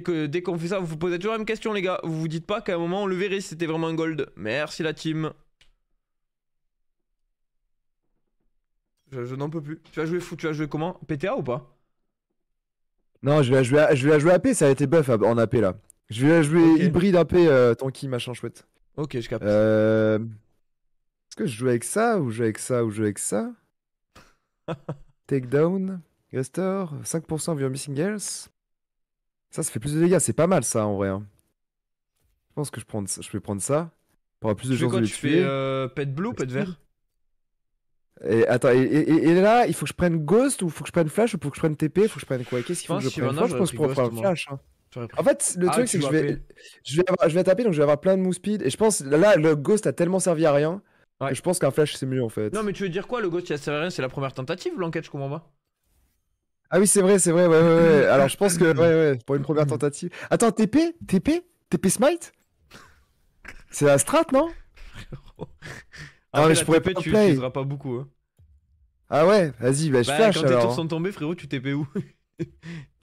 Dès qu'on fait ça, vous vous posez toujours la même question, les gars. Vous vous dites pas qu'à un moment, on le verrait si c'était vraiment un gold. Merci, la team. Je, n'en peux plus. Tu vas jouer fou, tu vas jouer comment PTA ou pas Non, je vais, jouer, je vais jouer AP, ça a été buff en AP, là. Je vais jouer hybride AP, euh, tanky, machin chouette. Ok, je capte. Euh, est-ce que je joue avec ça, ou je joue avec ça, ou je joue avec ça Takedown, Restore, 5% via Missing Girls ça, se fait plus de dégâts. C'est pas mal, ça, en vrai. Hein. Je pense que je, prends, vais prendre ça. Pour avoir plus de Tu de fais euh, pet bleu ou pet vert Et, attends, et, là, il faut que je prenne Ghost ou faut que je prenne Flash ou faut que je prenne TP Faut que je prenne quoi Qu'est-ce qu'il faut que je pense hein. En fait, le ah, truc, c'est que je vais, je, vais taper, donc je vais avoir plein de move speed. Et je pense, là, le Ghost a tellement servi à rien. je pense qu'un Flash, c'est mieux en fait. Non, mais tu veux dire quoi Le ghost, il a servi à rien, c'est la première tentative, l'enquête Comment comprends ah oui, c'est vrai, c'est vrai. Ouais, ouais, ouais. Alors, je pense que ouais, pour une première tentative. Attends, TP TP TP Smite C'est la strat, non Ah mais je pourrais péter, pas tu utiliseras pas beaucoup. Hein. Ah ouais, vas-y, bah, je bah, flash. Quand tes tours sont tombés, frérot, tu TP où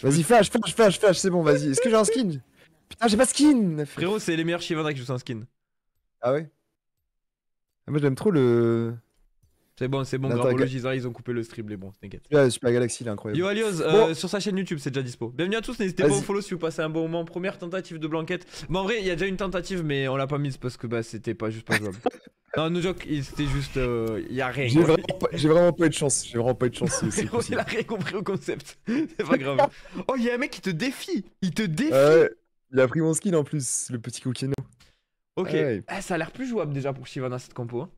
Vas-y, flash, flash, flash, flash, c'est bon, vas-y. Est-ce que j'ai un skin Putain, j'ai pas de skin Frérot, c'est les meilleurs Shivandra qui jouent sans skin. Ah ouais ah, Moi, j'aime trop le. C'est bon, c'est bon, ils ont coupé le stream, les bons, t'inquiète. Super Galaxy, il est incroyable. Yo Alios, euh, sur sa chaîne YouTube, c'est déjà dispo. Bienvenue à tous, n'hésitez pas à au follow si vous passez un bon moment. Première tentative de blanquette. Bon, en vrai, il y a déjà une tentative, mais on l'a pas mise parce que bah, c'était pas juste pas jouable. non, no joke, c'était juste. Euh, il y a rien. J'ai vraiment, vraiment, pas eu de chance. J'ai vraiment pas eu de chance. il a rien compris au concept. c'est pas grave. oh, il y a un mec qui te défie. Il te défie. il a pris mon skin en plus, le petit Kokeno. Ok. Ah eh, ça a l'air plus jouable déjà pour Shivana cette compo. Hein.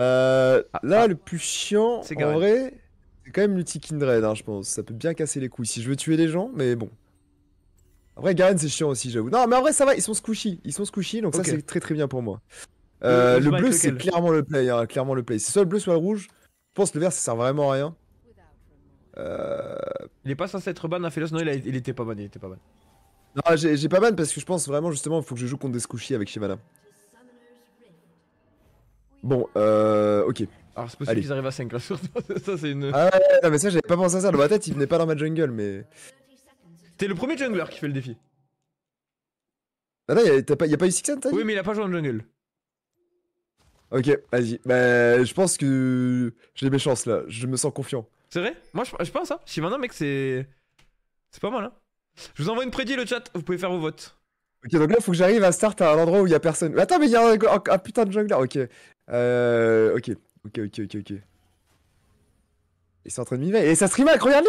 Euh, ah, là, ah. le plus chiant, en vrai, c'est quand même l'outil Kindred, hein, je pense. Ça peut bien casser les couilles si je veux tuer les gens, mais bon. En vrai Garen, c'est chiant aussi, j'avoue. Non, mais en vrai, ça va, ils sont squishy. Ils sont squishy, donc ça, c'est très très bien pour moi. le, euh, bleu, c'est clairement le play. Hein, clairement le play. C'est soit le bleu, soit le rouge. Je pense le vert, ça sert vraiment à rien. Euh. Il est pas censé être ban, Aphelos. Non, il, était pas ban, il était pas ban. Non, j'ai pas ban parce que je pense vraiment, justement, il faut que je joue contre des squishy avec Shimana. Bon, euh, ok. Alors c'est possible qu'ils arrivent à 5 là, ça c'est une. Ah ouais, mais ça j'avais pas pensé à ça. Dans ma tête, il venait pas dans ma jungle, mais. T'es le premier jungler qui fait le défi. Ah non, y'a pas, a pas eu Sixen, t'as Oui, mais il a pas joué en jungle. Ok, vas-y. Bah, je pense que j'ai mes chances là. Je me sens confiant. C'est vrai Moi, je, pense, hein. Si maintenant, mec, c'est. C'est pas mal, hein. Je vous envoie une prédit, le chat. Vous pouvez faire vos votes. Ok, donc là, faut que j'arrive à start à un endroit où il y a personne. Attends, mais il un, un, putain de jungler. Ok, euh, ok, ok, ok, ok, ok. Ils sont en train de m'y mettre. Et ça streamac regardez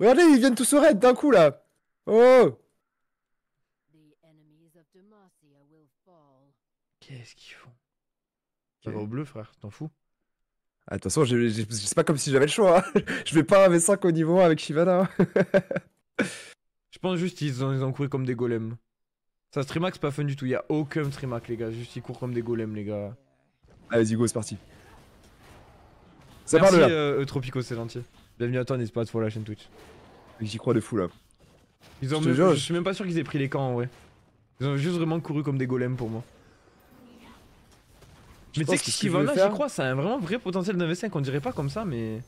Regardez, ils viennent tous au raid d'un coup là Oh Qu'est-ce qu'ils font Ça va au bleu, frère, t'en fous Ah, de toute façon, c'est pas comme si j'avais le choix. Hein. je vais pas un V5 au niveau 1 avec Shivana. Hein. je pense juste qu'ils ont, couru comme des golems. Ça, Trimac, c'est pas fun du tout. Il y a aucun streamac les gars. Juste, ils courent comme des golems, les gars. Allez, ah, go, c'est parti. Ça Merci, parle là. Euh, Tropico, c'est gentil. Bienvenue à toi, n'hésite pas à la chaîne Twitch. J'y crois de fou là. Ils ont je, même, je... suis même pas sûr qu'ils aient pris les camps en vrai. Ils ont juste vraiment couru comme des golems pour moi. Je mais tu sais que j'y crois, ça a un vraiment vrai potentiel 9 V5, on dirait pas comme ça, mais. Ouais,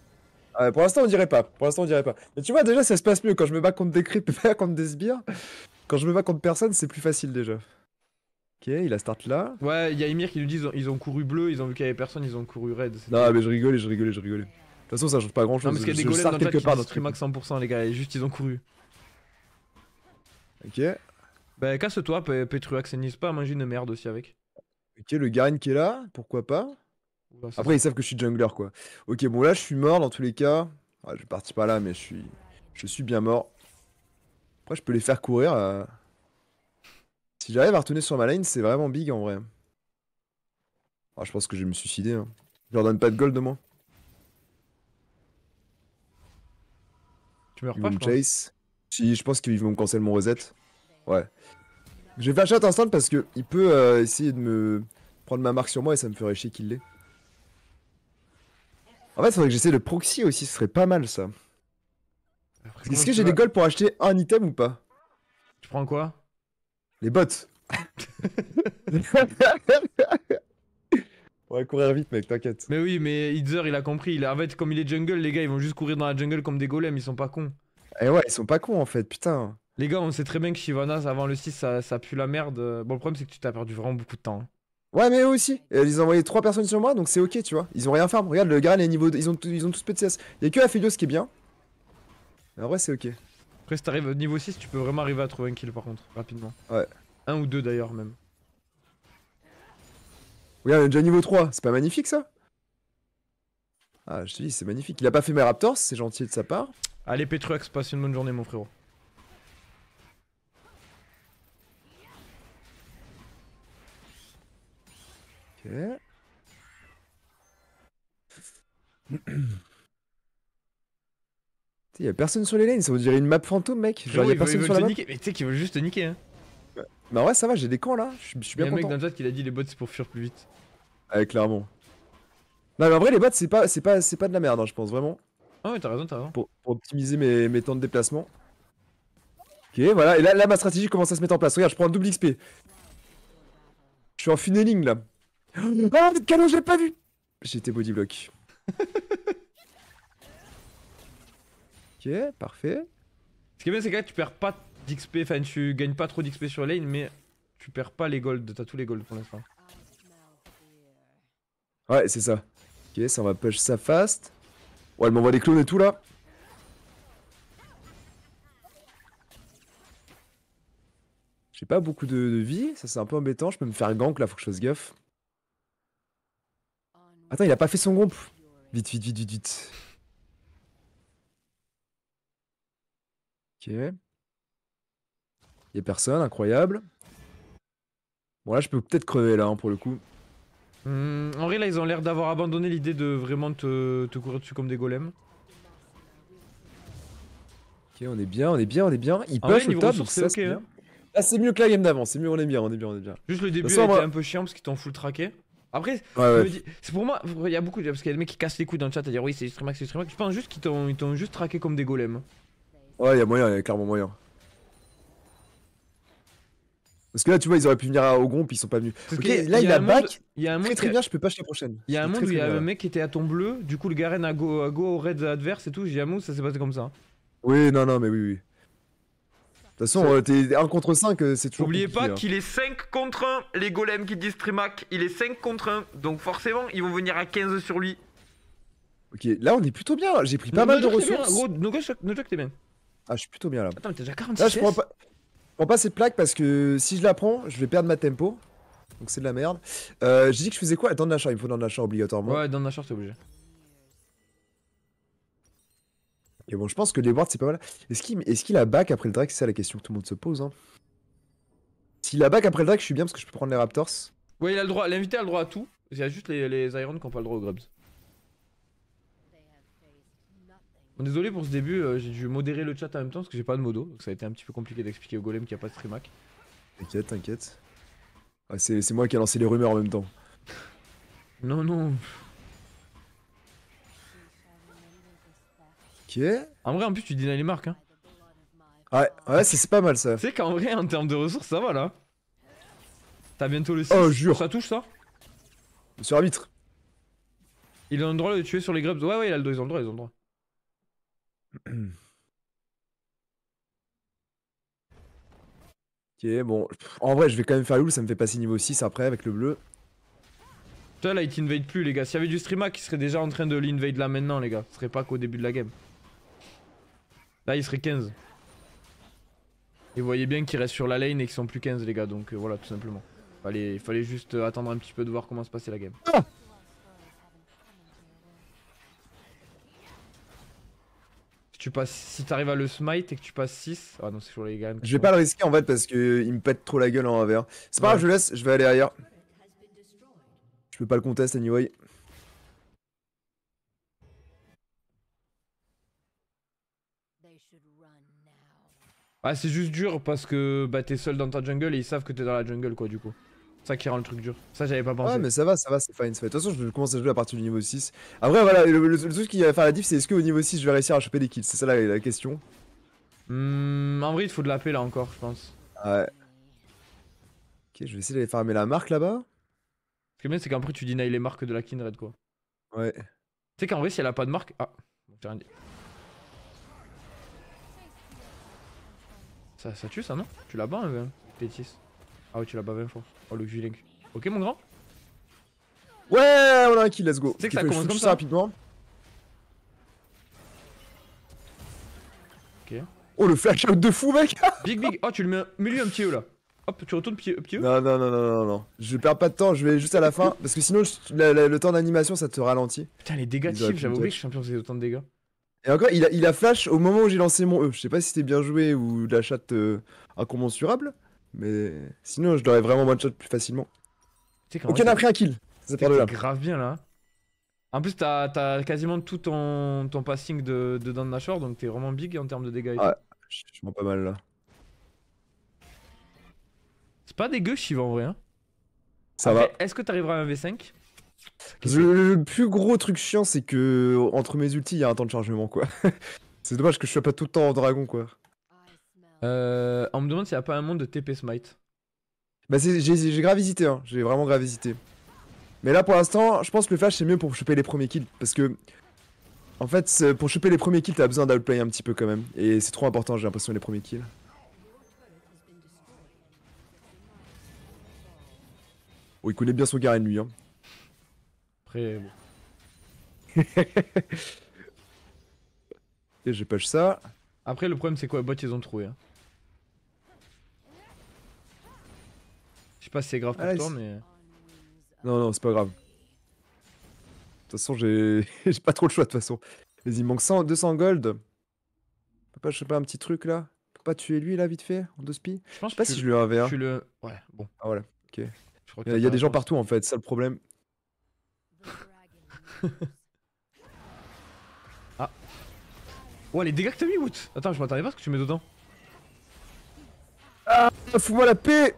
ah, pour l'instant, on dirait pas. Pour l'instant, on dirait pas. Mais tu vois, déjà, ça se passe mieux. Quand je me bats contre des creeps, contre des sbires, quand je me bats contre personne, c'est plus facile déjà il a start là. Ouais, il y a Emir qui nous dit ils ont, couru bleu, ils ont vu qu'il y avait personne, ils ont couru red Non, mais je rigolais, je rigolais, je rigolais. De toute façon, ça change pas grand chose. Non, parce qu'il y a des golems quelque part. max 100%, les gars, juste ils ont couru. Ok. Bah, casse-toi, Petruax pas pas manger une merde aussi avec. Ok, le Garen qui est là, pourquoi pas Après, ils savent que je suis jungler quoi. Ok, bon, là, je suis mort dans tous les cas. je participe pas là, mais je suis. Je suis bien mort. Après, je peux les faire courir. Euh, si j'arrive à retourner sur ma lane, c'est vraiment big en vrai. Ah, je pense que je vais me suicider. Hein. Je leur donne pas de gold de moi. Tu meurs pas, je Si, je pense qu'ils vont me cancel mon reset. Ouais. Je vais faire un instant parce qu'il peut euh, essayer de me prendre ma marque sur moi et ça me ferait chier qu'il l'ait. En fait, faudrait que j'essaie le proxy aussi, ce serait pas mal ça. Est-ce que j'ai des golds pour acheter un item ou pas Tu prends quoi les bots On va courir vite, mec, t'inquiète. Mais oui, mais Itzer, il a compris. Il a... En comme il est jungle, les gars, ils vont juste courir dans la jungle comme des golems, ils sont pas cons. Eh ouais, ils sont pas cons en fait, putain. Les gars, on sait très bien que Shivana, avant le 6, ça, pue la merde. Bon, le problème, c'est que tu t'as perdu vraiment beaucoup de temps. Hein. Ouais, mais eux aussi. Ils ont envoyé 3 personnes sur moi, donc c'est ok, tu vois. Ils ont rien farm. Regarde, le gars, les niveaux. Ils, ont, ils ont tous pts. Il y a que Aphelios qui est bien. Alors ouais, c'est ok. Après, si t'arrives niveau 6, tu peux vraiment arriver à trouver un kill par contre, rapidement. Ouais. Un ou deux d'ailleurs, même. Regarde, il est déjà niveau 3, c'est pas magnifique ça Ah, je te dis, c'est magnifique. Il a pas fait mes Raptors, c'est gentil de sa part. Allez, Petruax, passe une bonne journée, mon frérot. Ok. Il a personne sur les lanes, ça vous dirait une map fantôme, mec. Genre, il a personne sur la map. Mais tu sais qu'ils veulent juste te niquer. Hein. Bah ouais, ça va, j'ai des camps là. Je suis bien content. Il y a un mec dans le chat qui a dit les bots c'est pour fuir plus vite. Ouais, clairement. Non, mais en vrai, les bots c'est pas, c'est pas, pas de la merde, hein, je pense vraiment. Ah ouais, t'as raison, t'as raison. Pour, optimiser mes, mes, temps de déplacement. Ok, voilà. Et là, ma stratégie commence à se mettre en place. Regarde, je prends un double XP. Je suis en funneling là. Ah, oh, canon, je pas vu. J'étais block. Ok, parfait. Ce qui est bien, c'est que là, tu perds pas d'XP, enfin, tu gagnes pas trop d'XP sur lane, mais tu perds pas les golds, t'as tous les golds pour l'instant. Ouais, c'est ça. Ok, ça, on va push ça fast. Ouais, elle m'envoie des clones et tout, là. J'ai pas beaucoup de, vie, ça c'est un peu embêtant, je peux me faire gank là, faut que je fasse gaffe. Attends, il a pas fait son groupe. Vite, vite, vite, vite, vite. Ok. a personne, incroyable. Bon, là, je peux peut-être crever, là, hein, pour le coup. Hmm, en vrai, là, ils ont l'air d'avoir abandonné l'idée de vraiment te, courir dessus comme des golems. Ok, on est bien, on est bien, on est bien. ils peuvent. au top, donc ça, hein. ah, c'est mieux que la game d'avant, c'est mieux, on est bien, on est bien, on est bien. Juste le début, était un peu chiant parce qu'ils t'ont full traqué. Après, c'est pour moi, il y a beaucoup, de parce qu'il y a des mecs qui cassent les couilles dans le chat à dire oui, c'est du c'est Je pense juste qu'ils t'ont juste traqué comme des golems. Ouais, il y a moyen, il y a clairement moyen. Parce que là, tu vois, ils auraient pu venir à Ogon, puis ils sont pas venus. ok, là, il a, back. y a un très, bien, je peux pas acheter prochaine. Il y a un monde où il y a un mec qui était à ton bleu, du coup, le Garen a go, a au adverse et tout. Jiamu, ça s'est passé comme ça. Oui, non, non, mais oui, oui. De toute façon, euh, t'es 1 contre 5, euh, c'est toujours. Oubliez pas qu'il est 5 contre 1, les golems qui disent Trimac. Il est 5 contre 1, donc forcément, ils vont venir à 15 sur lui. Hein. Ok, là, on est plutôt bien. J'ai pris pas mal de ressources. No, t'es bien. Ah, je suis plutôt bien là. Attends, mais déjà 46 je prends pas, je prends cette plaque parce que si je la prends, je vais perdre ma tempo. Donc c'est de la merde. Euh, J'ai dit que je faisais quoi Dans de l'achat, il me faut dans de l'achat obligatoirement. Ouais, dans l'achat, t'es obligé. Et bon, je pense que les wards, c'est pas mal. Est-ce qu'il a back après le drag C'est ça la question que tout le monde se pose. Hein. S'il a back après le drag, je suis bien parce que je peux prendre les Raptors. Ouais, il a le droit, l'invité a le droit à tout. Il y a juste les, les Irons qui n'ont pas le droit aux Grubs. désolé pour ce début, euh, j'ai dû modérer le chat en même temps parce que j'ai pas de modo, donc ça a été un petit peu compliqué d'expliquer au golem qu'il n'y a pas de streamac. T'inquiète, t'inquiète. Ah, c'est moi qui ai lancé les rumeurs en même temps. Non, non. Ok. En vrai, en plus, tu dis les marques, hein. Ah, ouais, ouais c'est pas mal ça. Tu sais qu'en vrai, en termes de ressources, ça va là. T'as bientôt le 6. Oh, jure. Ça touche ça Monsieur arbitre. Ils ont le droit de tuer sur les grubs. Ouais, ouais, ils ont le droit, ils ont le droit ok, bon. En vrai, je vais quand même faire loul ça me fait passer niveau 6 après avec le bleu. Putain, là, il t'invade plus, les gars. S'il y avait du streamer qui serait déjà en train de l'invade là maintenant, les gars. Ce serait pas qu'au début de la game. Là, il serait 15. Et vous voyez bien qu'il reste sur la lane et qu'ils sont plus 15, les gars. Donc euh, voilà, tout simplement. Il fallait juste attendre un petit peu de voir comment se passait la game. Ah si t'arrives à le smite et que tu passes 6. Ah non, c'est toujours les Je vais pas le risquer en fait parce que il me pète trop la gueule en revers C'est pas grave, je le laisse, je vais aller ailleurs. Je peux pas le contest anyway. Ah, c'est juste dur parce que bah, t'es seul dans ta jungle et ils savent que t'es dans la jungle quoi du coup ça qui rend le truc dur. Ça, j'avais pas pensé. Ouais, mais ça va, ça va, c'est fine. De toute façon, je commence à jouer à partir du niveau 6. Après, voilà, le, truc qui va faire la diff, c'est est-ce que au niveau 6, je vais réussir à choper des kills C'est ça la, question. Hmm, en vrai, il faut de la paix là encore, je pense. Ah ouais. Ok, je vais essayer d'aller farmer la marque là-bas. Ce qui est bien, c'est vrai tu denies les marques de la Kindred, quoi. Ouais. Tu sais qu'en vrai, si elle a pas de marque. Ah, j'ai rien dit. Ça, tue ça, non Tu l'as bas, hein, Tétis Ah oui, tu l'as bas 20 fois. Oh le gilet. Ok mon grand Ouais, on a un kill, let's go. Tu sais que ça commence comme ça rapidement. Ok. Oh le flash out de fou mec Big big, oh tu le mets, lui un petit E là. Hop, tu retournes petit E. Non, non, non, non, non, non. Je perds pas de temps, je vais juste à la fin. Parce que sinon, le temps d'animation, ça te ralentit. Putain, les dégâts de j'avais oublié que je champion faisait autant de dégâts. Et encore, il a, il a flash au moment où j'ai lancé mon E. Je sais pas si c'était bien joué ou de la chatte euh, incommensurable. Mais sinon, je l'aurais vraiment one shot plus facilement. Ok, on a pris un kill. c'est grave bien là. En plus, t'as quasiment tout ton, ton passing de, de Nashor, donc t'es vraiment big en termes de dégâts. Ouais, je suis pas mal là. C'est pas dégueu, Shiva en vrai. Hein. Ça va. Est-ce que t'arriveras à un V5 le, plus gros truc chiant, c'est que entre mes ultis, il y a un temps de chargement quoi. c'est dommage que je sois pas tout le temps en dragon quoi. Euh, on me demande s'il n'y a pas un monde de TP Smite. Bah j'ai grave hésité, hein. j'ai vraiment grave visité. Mais là pour l'instant, je pense que le flash c'est mieux pour choper les premiers kills, parce que... En fait, pour choper les premiers kills, t'as besoin d'outplay un petit peu quand même. Et c'est trop important, j'ai l'impression, les premiers kills. Oh, il connaît bien son Garen lui. Hein. Après, bon. et je push ça. Après, le problème, c'est quoi Bot, ils ont trouvé. Hein. sais pas si c'est grave pour ah, toi, mais. Non, non, c'est pas grave. De toute façon, j'ai pas trop le choix de toute façon. Vas-y il manque 200 gold. pas, je sais pas, un petit truc là. Peut pas tuer lui là, vite fait, en deux spies. Je pense pas si je lui avais un le. Ouais, bon. Ah voilà, ok. Il y a, des gens partout en fait, c'est ça le problème. ah. Ouais, les dégâts que t'as mis, Woot Attends, je m'attendais pas à ce que tu mets dedans. Ah, fous-moi la paix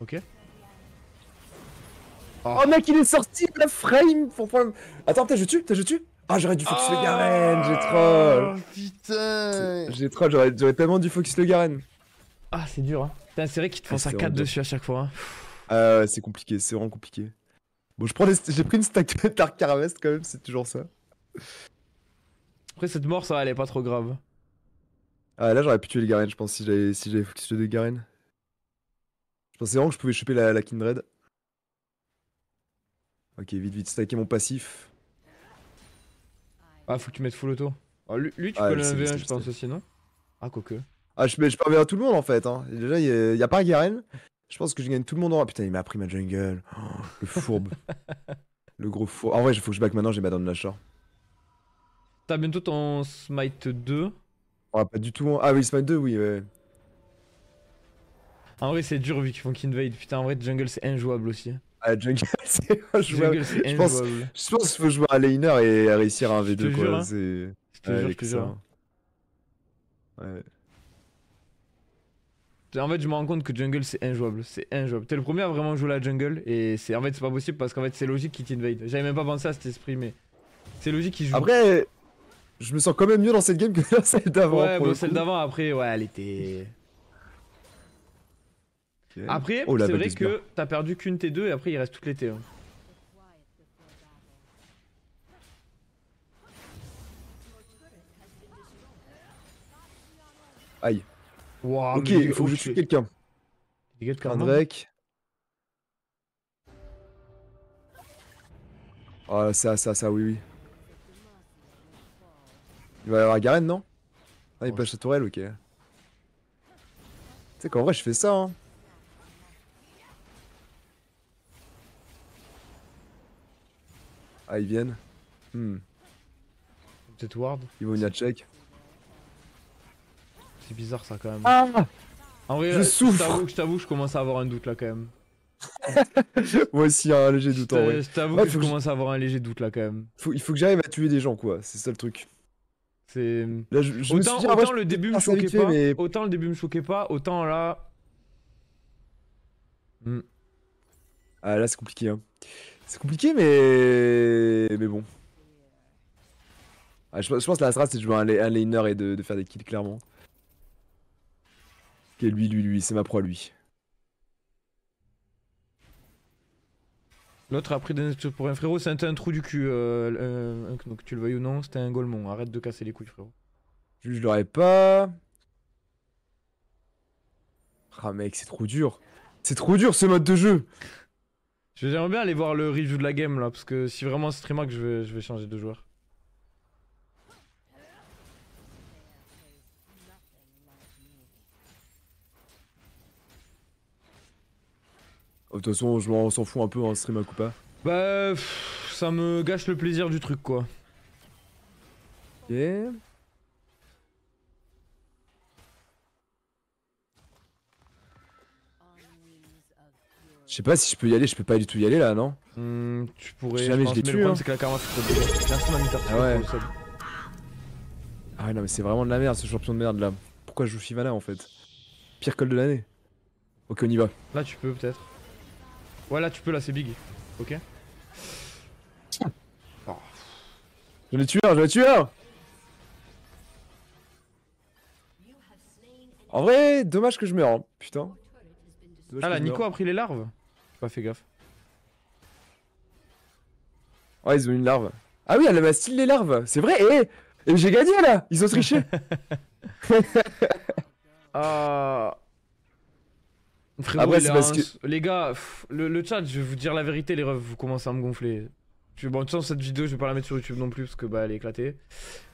Ok. Oh. oh. mec, il est sorti de la frame pour prendre. Attends, t'as je tue, je Ah, j'aurais dû focus le ah, Garen, j'ai troll. Oh putain. J'ai troll, j'aurais tellement dû focus le Garen. Ah, c'est dur, hein. T'as c'est vrai qu'il te fasse à 4 dessus à chaque fois. Hein. Ah Euh, c'est compliqué, c'est vraiment compliqué. Bon, je prends j'ai pris une stack de Dark quand même, c'est toujours ça. Après, cette mort, ça, elle est pas trop grave. Ah, là, j'aurais pu tuer le Garen, je pense, si j'avais si focus le Garen pensais vraiment que je pouvais choper la, Kindred. Ok, vite, vite, stacker mon passif. Ah, faut que tu mettes full auto. Ah, lui, tu ah, peux le V1, je pense aussi, non Ah, quoique. Ah, je, je peux à tout le monde en fait. Hein. Déjà, il n'y a, a, pas Garen. Je pense que je gagne tout le monde en. Ah, putain, il m'a pris ma jungle. Oh, le fourbe. le gros fourbe. en vrai, faut que je back maintenant, j'ai ma de Nashor. T'as bientôt ton Smite 2 Ah, pas du tout. Hein. Ah, oui, Smite 2, oui, ouais. En vrai, c'est dur vu qu'ils font qu'invade, Putain, en vrai, Jungle, c'est injouable aussi. Ah, jungle, c'est injouable. je, pense, je pense qu'il faut jouer à laner et à réussir un V2. quoi. ouais, En fait, je me rends compte que jungle, c'est injouable. C'est injouable. T'es le premier à vraiment jouer la jungle. Et c'est en fait, c'est pas possible parce qu'en fait, c'est logique qu'ils t'invade. J'avais même pas pensé à cet esprit, mais c'est logique qu'ils jouent. Après, je me sens quand même mieux dans cette game que dans celle d'avant. Ouais, bon, bah, celle d'avant, après, ouais, elle était. Après, oh, c'est vrai que t'as perdu qu'une T2 et après il reste toutes les T1. Aïe. ok, il faut que je tue quelqu'un. Dégâts de Drake. Oh, ça, ça, ça, oui, oui. Il va y avoir Garen, non Ah, il pêche passe la tourelle, ok. Tu sais qu'en vrai, je fais ça, hein. Ah, ils viennent hmm. peut Ward Ils vont venir check. C'est bizarre ça quand même. Ah euh, je souffre Je t'avoue, je, commence à avoir un doute là quand même. Moi aussi, un léger doute en vrai. Je t'avoue que je commence à avoir un léger doute là quand même. il faut que j'arrive à tuer des gens quoi, c'est ça le truc. C'est. Euh, autant, ah, le début me choquait pas, autant le début me choquait pas, autant là. Hmm. Ah là, c'est compliqué hein. C'est compliqué, mais. Mais bon. Ah, je, pense que la strat, c'est de jouer un, laner et de, faire des kills, clairement. Ok, lui, lui, lui, c'est ma proie, lui. L'autre a pris des pour un frérot, c'était un trou du cul. Euh, euh donc tu le voyais ou non, c'était un Golemon. Arrête de casser les couilles, frérot. Je, je l'aurais pas. Ah, mec, c'est trop dur. C'est trop dur ce mode de jeu. J'aimerais bien aller voir le review de la game là, parce que si vraiment c'est que je vais, je vais changer de joueur. Oh, de toute façon, je m'en s'en fout un peu en stream à pas. Bah, ça me gâche le plaisir du truc quoi. Ok. Je sais pas si je peux y aller, je peux pas du tout y aller là, non hmm, Tu pourrais. Jamais je, hein. l'ai ah ouais. Ah non, mais c'est vraiment de la merde ce champion de merde là. Pourquoi je joue Shivana en fait Pire col de l'année. Ok, on y va. Là, tu peux peut-être. Ouais, là, tu peux, là, c'est big. Ok oh. Je le tué, je le tué En vrai, dommage que je me rends. Hein. putain. ah là, Nico a pris les larves pas fait gaffe. Oh, ils ont une larve. Ah oui, elle style les larves. C'est vrai, et, eh, eh, j'ai gagné là Ils ont triché Ah. Frérot, Les gars, le, chat, je vais vous dire la vérité, les refs, vous commencez à me gonfler. Bon, de sens cette vidéo, je vais pas la mettre sur YouTube non plus parce que bah, elle est éclatée.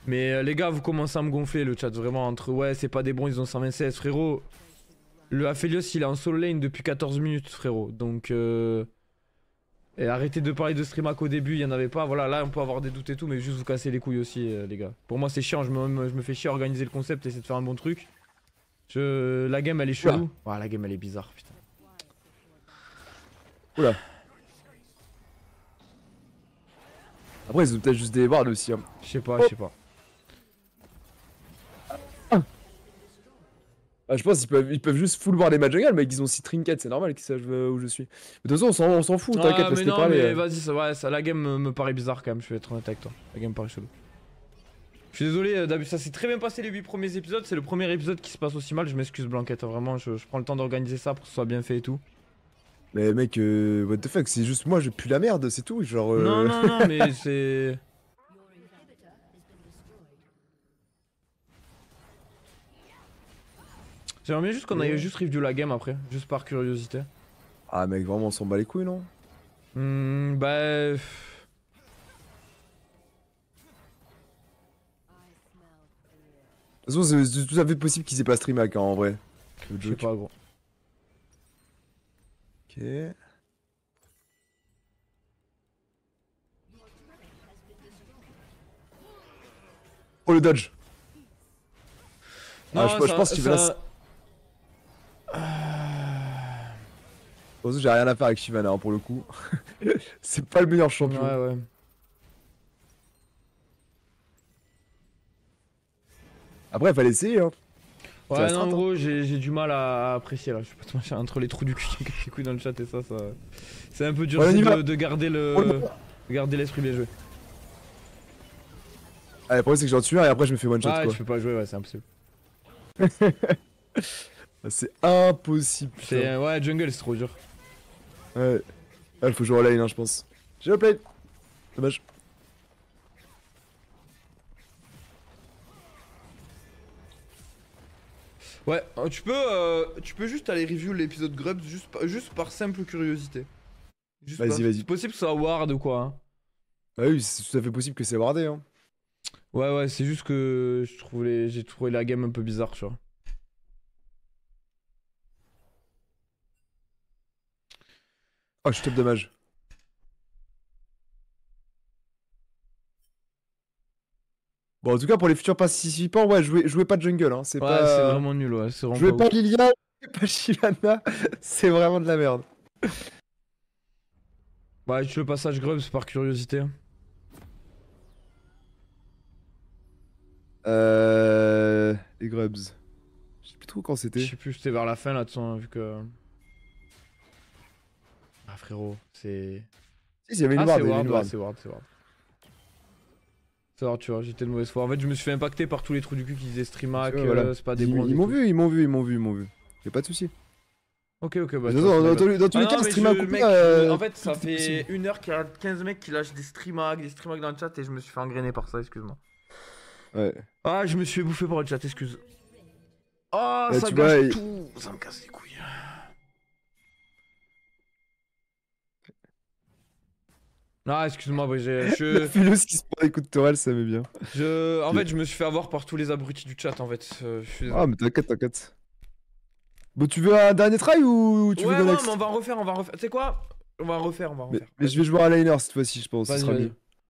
Mais euh, les gars, vous commencez à me gonfler le chat, vraiment, entre ouais, c'est pas des bons, ils ont 126, frérot. Le Aphelios, il est en solo lane depuis 14 minutes, frérot. Donc, euh... et arrêtez de parler de streamac au début, il n'y en avait pas. Voilà, là, on peut avoir des doutes et tout, mais juste vous casser les couilles aussi, euh, les gars. Pour moi, c'est chiant, je me, fais chier à organiser le concept, et essayer de faire un bon truc. Je... La game, elle est chelou. voilà la game, elle est bizarre, putain. Oula. Après, ils ont peut-être juste des bardes aussi. Hein. Je sais pas, je oh. sais pas. Ah, je pense qu'ils peuvent, juste full voir les matchs de mais ils ont si trinkets, c'est normal qu'ils sachent euh, où je suis. de toute façon, on s'en fout, t'inquiète, ah, mais non, Mais euh, vas-y, ça, la game me, paraît bizarre quand même, je vais être honnête avec toi. La game paraît chelou. Je suis désolé, euh, ça s'est très bien passé les 8 premiers épisodes, c'est le premier épisode qui se passe aussi mal, je m'excuse Blanquette, hein, vraiment, je, prends le temps d'organiser ça pour que ce soit bien fait et tout. Mais mec, what the fuck, c'est juste moi, j'ai pue la merde, c'est tout, genre... Non, non, non, mais c'est... J'aimerais bien juste qu'on aille juste review la game après, juste par curiosité. Ah mec, vraiment on s'en bat les couilles non Hum, bah... De toute façon, c'est tout à fait possible qu'ils aient pas à quand hein, en vrai. Je sais pas gros. Ok. Oh le dodge ah, je, je, pense qu'il va, j'ai rien à faire avec Shivana hein, pour le coup. c'est pas le meilleur champion. Ouais, ouais. Après, il fallait essayer. Hein. Ouais, non, en gros, hein. j'ai du mal à apprécier là. Je sais pas entre les trous du cul qui dans le chat et ça, ça. C'est un peu dur de, garder le. garder l'esprit bien joué. Ah, le problème, c'est que j'en tue un et après, je me fais one shot. Ah, quoi. je peux pas jouer, ouais, c'est impossible. c'est impossible. Ouais, jungle, c'est trop dur. Ouais. Ah, faut jouer à lane, hein, je pense. J'ai la Dommage. Ouais, hein, tu peux, euh, tu peux juste aller review l'épisode Grubs juste, juste par simple curiosité. Vas-y, vas-y. C'est possible que ça soit Ward ou quoi. Hein. Ah oui, c'est tout à fait possible que c'est Wardé. Hein. Ouais, ouais, c'est juste que j'ai trouvé la game un peu bizarre, tu vois. Oh, je top dommage. Bon, en tout cas, pour les futurs participants, ouais, jouez, pas de jungle. Hein, c'est pas... c'est euh, vraiment nul. Ouais, c'est vraiment jouez pas, pas Lilia, pas Shilana. c'est vraiment de la merde. Bah, tu le passage Grubs par curiosité. Hein. Euh. Les Grubs. Je sais plus trop quand c'était. Je sais plus, c'était vers la fin là, de vu que. Ah, frérot, c'est. Si, c'est y une c'est ward, c'est ward. tu vois, j'étais de mauvaise foi. En fait, je me suis fait impacter par tous les trous du cul qui disaient streamhack euh, c'est pas des Ils, ils m'ont vu, ils m'ont vu, ils m'ont vu, ils m'ont vu. Y'a pas de soucis. Ok, ok, bah. Non, dans, tous ah les cas, euh, En fait, ça fait une heure qu'il y a 15 mecs qui lâchent des streamhack des streamhack dans le chat et je me suis fait engrainer par ça, excuse-moi. Ouais. Ah, je me suis bouffé par le chat, excuse. oh, ça gâche tout, ça me casse les couilles. Non, excuse-moi, Brigitte. Je... Philo, qui se prend des coups de tourelle, ça met bien. En fait, je me suis fait avoir par tous les abrutis du chat, en fait. Euh, ah, mais t'inquiète, t'inquiète. Bon, tu veux un dernier try ou tu veux veux Ouais, non, mais on va en refaire, on va en refaire. Tu sais quoi On va en refaire, on va en refaire. Mais, je vais jouer à liner cette fois-ci, je pense. Ça sera bien.